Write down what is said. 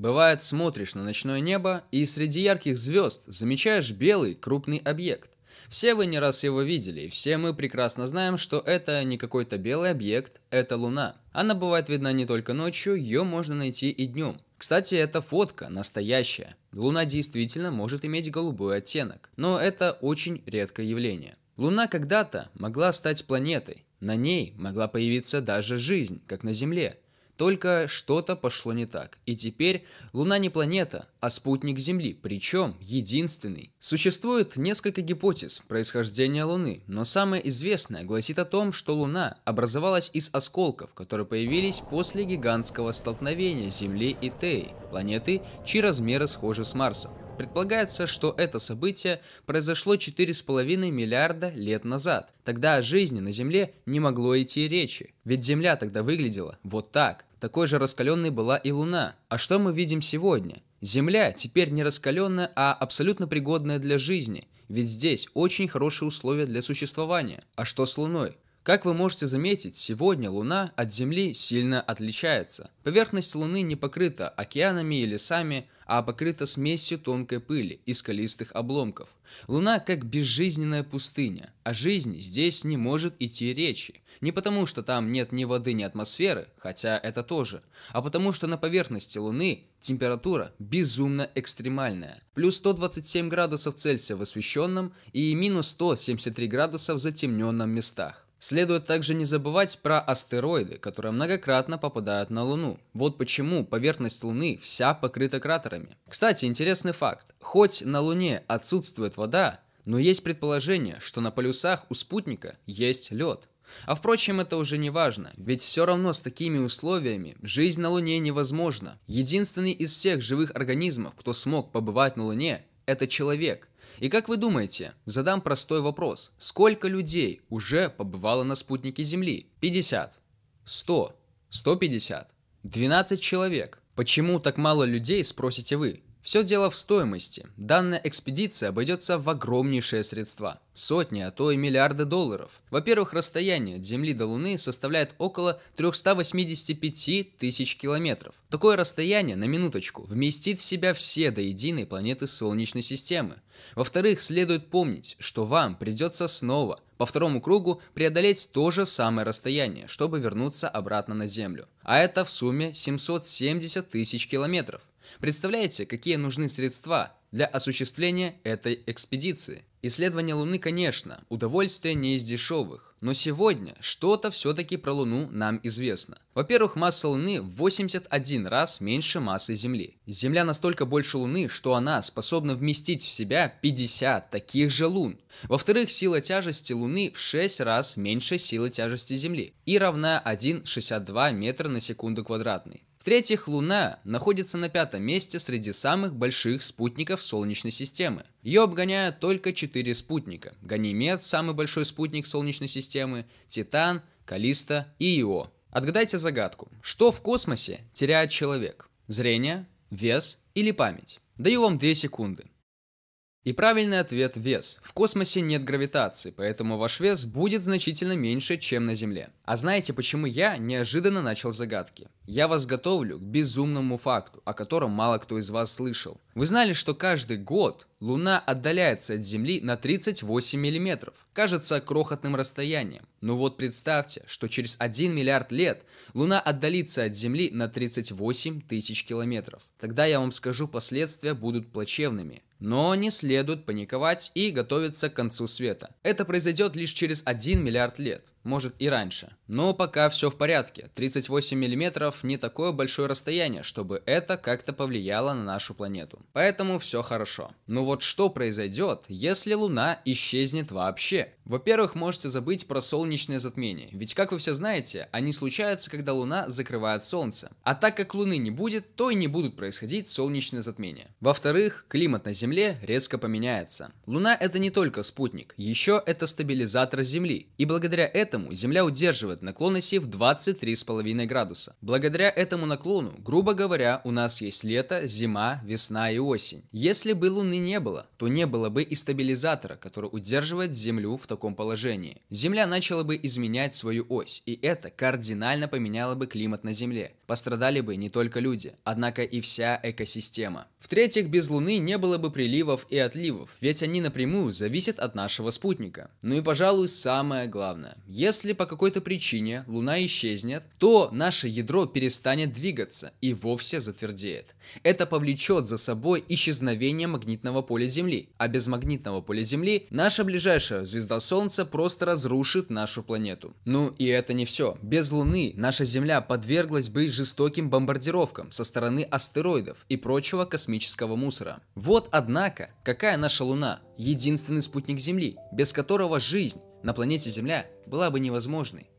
Бывает, смотришь на ночное небо и среди ярких звезд замечаешь белый крупный объект. Все вы не раз его видели, и все мы прекрасно знаем, что это не какой-то белый объект, это Луна. Она бывает видна не только ночью, ее можно найти и днем. Кстати, эта фотка настоящая. Луна действительно может иметь голубой оттенок, но это очень редкое явление. Луна когда-то могла стать планетой, на ней могла появиться даже жизнь, как на Земле – только что-то пошло не так. И теперь Луна не планета, а спутник Земли, причем единственный. Существует несколько гипотез происхождения Луны, но самая известная гласит о том, что Луна образовалась из осколков, которые появились после гигантского столкновения Земли и Теи, планеты, чьи размеры схожи с Марсом. Предполагается, что это событие произошло 4,5 миллиарда лет назад. Тогда о жизни на Земле не могло идти речи. Ведь Земля тогда выглядела вот так такой же раскаленной была и Луна. А что мы видим сегодня? Земля теперь не раскаленная, а абсолютно пригодная для жизни, ведь здесь очень хорошие условия для существования. А что с Луной? Как вы можете заметить, сегодня Луна от Земли сильно отличается. Поверхность Луны не покрыта океанами и лесами, а покрыта смесью тонкой пыли и скалистых обломков. Луна как безжизненная пустыня, а жизни здесь не может идти речи. Не потому, что там нет ни воды, ни атмосферы, хотя это тоже, а потому, что на поверхности Луны температура безумно экстремальная. Плюс 127 градусов Цельсия в освещенном и минус 173 градуса в затемненном местах. Следует также не забывать про астероиды, которые многократно попадают на Луну. Вот почему поверхность Луны вся покрыта кратерами. Кстати, интересный факт. Хоть на Луне отсутствует вода, но есть предположение, что на полюсах у спутника есть лед. А впрочем, это уже не важно, ведь все равно с такими условиями жизнь на Луне невозможна. Единственный из всех живых организмов, кто смог побывать на Луне, это человек. И как вы думаете, задам простой вопрос. Сколько людей уже побывало на спутнике Земли? 50, 100, 150, 12 человек. Почему так мало людей, спросите вы? Все дело в стоимости. Данная экспедиция обойдется в огромнейшие средства. Сотни, а то и миллиарды долларов. Во-первых, расстояние от Земли до Луны составляет около 385 тысяч километров. Такое расстояние, на минуточку, вместит в себя все до единой планеты Солнечной системы. Во-вторых, следует помнить, что вам придется снова – по второму кругу преодолеть то же самое расстояние, чтобы вернуться обратно на Землю. А это в сумме 770 тысяч километров. Представляете, какие нужны средства для осуществления этой экспедиции? Исследование Луны, конечно, удовольствие не из дешевых. Но сегодня что-то все-таки про Луну нам известно. Во-первых, масса Луны в 81 раз меньше массы Земли. Земля настолько больше Луны, что она способна вместить в себя 50 таких же Лун. Во-вторых, сила тяжести Луны в 6 раз меньше силы тяжести Земли и равна 1,62 метра на секунду квадратный. В-третьих, Луна находится на пятом месте среди самых больших спутников Солнечной системы. Ее обгоняют только четыре спутника. Ганимед – самый большой спутник Солнечной системы, Титан, Калиста и Ио. Отгадайте загадку. Что в космосе теряет человек? Зрение, вес или память? Даю вам две секунды. И правильный ответ – вес. В космосе нет гравитации, поэтому ваш вес будет значительно меньше, чем на Земле. А знаете, почему я неожиданно начал загадки? Я вас готовлю к безумному факту, о котором мало кто из вас слышал. Вы знали, что каждый год Луна отдаляется от Земли на 38 миллиметров. Кажется крохотным расстоянием. Но ну вот представьте, что через 1 миллиард лет Луна отдалится от Земли на 38 тысяч километров. Тогда я вам скажу, последствия будут плачевными. Но не следует паниковать и готовиться к концу света. Это произойдет лишь через 1 миллиард лет может и раньше. Но пока все в порядке. 38 мм не такое большое расстояние, чтобы это как-то повлияло на нашу планету. Поэтому все хорошо. Но вот что произойдет, если Луна исчезнет вообще? Во-первых, можете забыть про солнечное затмение, ведь, как вы все знаете, они случаются, когда Луна закрывает Солнце. А так как Луны не будет, то и не будут происходить солнечные затмения. Во-вторых, климат на Земле резко поменяется. Луна — это не только спутник, еще это стабилизатор Земли, и благодаря этому Земля удерживает наклон оси в 23,5 градуса. Благодаря этому наклону, грубо говоря, у нас есть лето, зима, весна и осень. Если бы Луны не было, то не было бы и стабилизатора, который удерживает Землю в таком таком положении. Земля начала бы изменять свою ось, и это кардинально поменяло бы климат на Земле. Пострадали бы не только люди, однако и вся экосистема. В-третьих, без Луны не было бы приливов и отливов, ведь они напрямую зависят от нашего спутника. Ну и, пожалуй, самое главное. Если по какой-то причине Луна исчезнет, то наше ядро перестанет двигаться и вовсе затвердеет. Это повлечет за собой исчезновение магнитного поля Земли, а без магнитного поля Земли наша ближайшая звезда Солнца просто разрушит нашу планету. Ну и это не все. Без Луны наша Земля подверглась бы жестоким бомбардировкам со стороны астероидов и прочего космического мусора. Вот однако, какая наша Луна, единственный спутник Земли, без которого жизнь на планете Земля была бы невозможной.